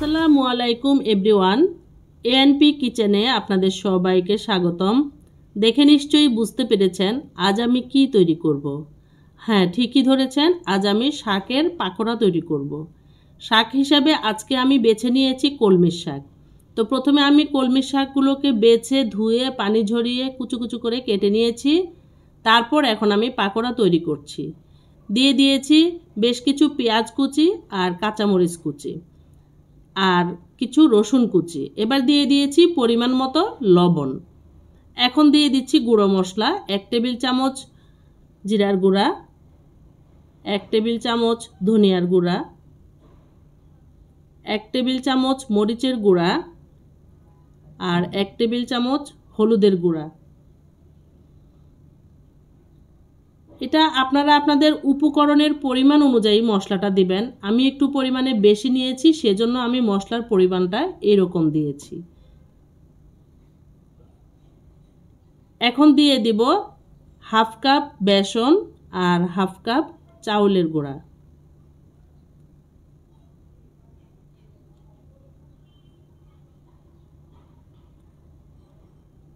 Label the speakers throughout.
Speaker 1: আসসালামু আলাইকুম everyone ANP কিচেনে আপনাদের সবাইকে স্বাগতম দেখে নিশ্চয়ই বুঝতে পেরেছেন আজ আমি কি তৈরি করব। হ্যাঁ ঠিকই ধরেছেন আজ আমি শাকের পাকোড়া তৈরি করব। শাক হিসাবে আজকে আমি বেছে নিয়েছি কলমির শাক তো প্রথমে আমি কলমির শাকগুলোকে বেছে ধুয়ে পানি ঝরিয়ে কুচু কুচু করে কেটে নিয়েছি তারপর এখন আমি পাকোড়া তৈরি করছি দিয়ে দিয়েছি বেশ কিছু পেঁয়াজ কুচি আর কাঁচামরিচ কুচি আর কিছু রসুন কুচি এবার দিয়ে দিয়েছি পরিমাণ মতো লবণ এখন দিয়ে দিচ্ছি গুঁড়ো মশলা এক টেবিল চামচ জিরার গুঁড়া এক টেবিল চামচ ধনিয়ার গুঁড়া এক টেবিল চামচ মরিচের গুঁড়া আর এক টেবিল চামচ হলুদের গুঁড়া এটা আপনারা আপনাদের উপকরণের পরিমাণ অনুযায়ী মশলাটা দিবেন আমি একটু পরিমাণে বেশি নিয়েছি সেজন্য আমি মশলার পরিমাণটা এরকম দিয়েছি এখন দিয়ে দিব হাফ কাপ বেসন আর হাফ কাপ চাউলের গুঁড়া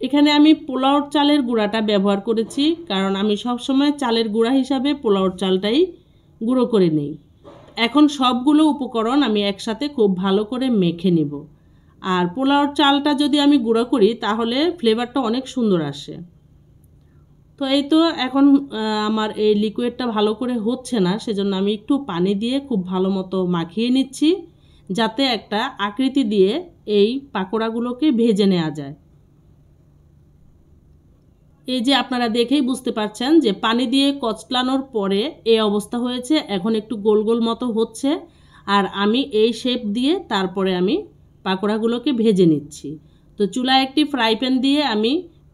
Speaker 1: এখানে আমি পোলাওর চালের গুঁড়াটা ব্যবহার করেছি কারণ আমি সবসময় চালের গুঁড়া হিসাবে পোলাওর চালটাই গুঁড়ো করে নেই এখন সবগুলো উপকরণ আমি একসাথে খুব ভালো করে মেখে নেব আর পোলাওর চালটা যদি আমি গুঁড়ো করি তাহলে ফ্লেভারটা অনেক সুন্দর আসে তো এই তো এখন আমার এই লিকুইডটা ভালো করে হচ্ছে না সেজন্য আমি একটু পানি দিয়ে খুব ভালো মতো মাখিয়ে নিচ্ছি যাতে একটা আকৃতি দিয়ে এই পাকোড়াগুলোকে ভেজে নেওয়া যায় এই যে আপনারা দেখেই বুঝতে পারছেন যে পানি দিয়ে কচলানোর পরে এই অবস্থা হয়েছে এখন একটু গোল গোল মতো হচ্ছে আর আমি এই শেপ দিয়ে তারপরে আমি পাকোড়াগুলোকে ভেজে নিচ্ছি তো চুলায় একটি ফ্রাই প্যান দিয়ে আমি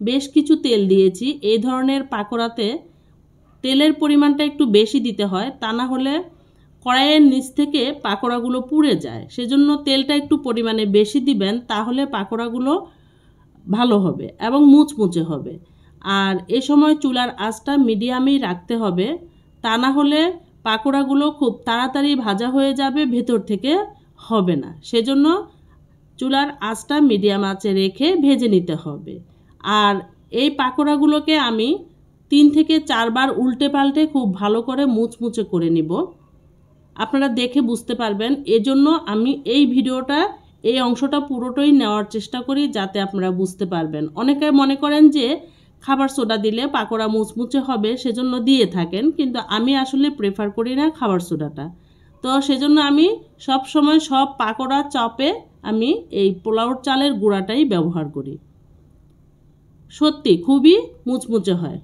Speaker 1: বেশ কিছু তেল দিয়েছি এই ধরনের পাকোড়াতে তেলের পরিমাণটা একটু বেশি দিতে হয় তা না হলে কড়াইয়ের নিচ থেকে পাকোড়াগুলো পুড়ে যায় সেজন্য তেলটা একটু পরিমাণে বেশি দিবেন তাহলে পাকোড়াগুলো ভালো হবে এবং মুচমুচে হবে আর এ সময় চুলার আঁচটা মিডিয়ামেই রাখতে হবে তা না হলে পাকোড়াগুলো খুব তাড়াতাড়ি ভাজা হয়ে যাবে ভেতর থেকে হবে না সেজন্য চুলার আঁচটা মিডিয়াম আঁচে রেখে ভেজে নিতে হবে আর এই পাকোড়াগুলোকে আমি তিন থেকে চারবার উল্টে পাল্টে খুব ভালো করে মুচমুচে করে নিব আপনারা দেখে বুঝতে পারবেন এজন্য আমি এই ভিডিওটা এই অংশটা পুরোটাই নেওয়ার চেষ্টা করি যাতে আপনারা বুঝতে পারবেন অনেকে মনে করেন যে খাবার সোডা দিলে পাকোড়া মুচমুচে হবে সেজন্য দিয়ে থাকেন কিন্তু আমি আসলে প্রেফার করি না খাবার সোডাটা তো সেজন্য আমি সব সময় সব পাকোড়া চপে আমি এই পোলাওর চালের গুঁড়াটাই ব্যবহার করি সত্যি খুবই মুচমুচে হয়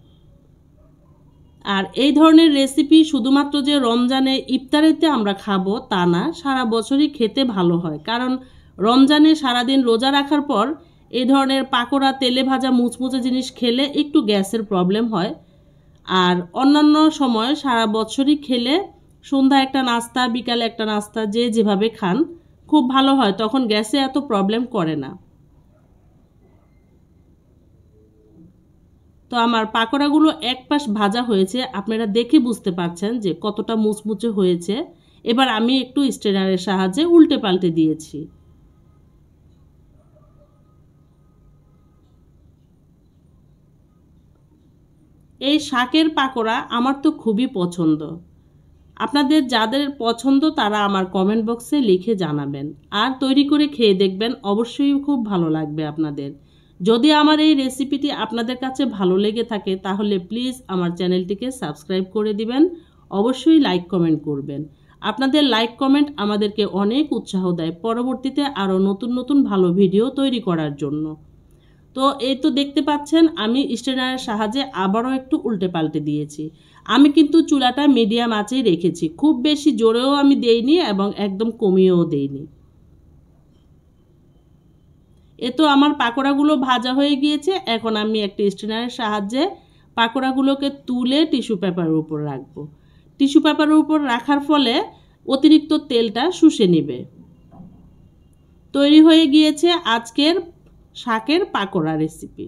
Speaker 1: আর এই ধরনের রেসিপি শুধুমাত্র যে রমজানে ইফতারেতে আমরা খাবো তা না সারা বছরই খেতে ভালো হয় কারণ রমজানে সারাদিন রোজা রাখার পর এ ধরনের পাকোড়া তেলে ভাজা মুচমুচে জিনিস খেলে একটু গ্যাসের প্রবলেম হয় আর অন্যান্য সময় সারা বছরই খেলে সন্ধ্যা একটা নাস্তা বিকালে একটা নাস্তা যে যেভাবে খান খুব ভালো হয় তখন গ্যাসে এত প্রবলেম করে না তো আমার পাকোড়াগুলো এক পাশ ভাজা হয়েছে আপনারা দেখে বুঝতে পারছেন যে কতটা মুচমুচে হয়েছে এবার আমি একটু স্টেনারের সাহায্যে উল্টে পাল্টে দিয়েছি এই শাকের পাকোড়া আমার তো খুবই পছন্দ আপনাদের যাদের পছন্দ তারা আমার কমেন্ট বক্সে লিখে জানাবেন আর তৈরি করে খেয়ে দেখবেন অবশ্যই খুব ভালো লাগবে আপনাদের যদি আমার এই রেসিপিটি আপনাদের কাছে ভালো লেগে থাকে তাহলে প্লিজ আমার চ্যানেলটিকে সাবস্ক্রাইব করে দিবেন অবশ্যই লাইক কমেন্ট করবেন আপনাদের লাইক কমেন্ট আমাদেরকে অনেক উৎসাহ দেয় পরবর্তীতে আরও নতুন নতুন ভালো ভিডিও তৈরি করার জন্য তো এই তো দেখতে পাচ্ছেন আমি স্টেনারের সাহায্যে আবারও একটু উল্টে পাল্টে দিয়েছি আমি কিন্তু চুলাটা মিডিয়াম আঁচেই রেখেছি খুব বেশি জোরেও আমি দেইনি এবং একদম কমিয়েও দেইনি এ তো আমার পাকোড়াগুলো ভাজা হয়ে গিয়েছে এখন আমি একটা স্ট্রেনারের সাহায্যে পাকোড়াগুলোকে তুলে টিস্যু পেপারের উপর রাখবো টিস্যু পেপারের উপর রাখার ফলে অতিরিক্ত তেলটা শুষে নেবে তৈরি হয়ে গিয়েছে আজকের শাকের পাকোড়া রেসিপি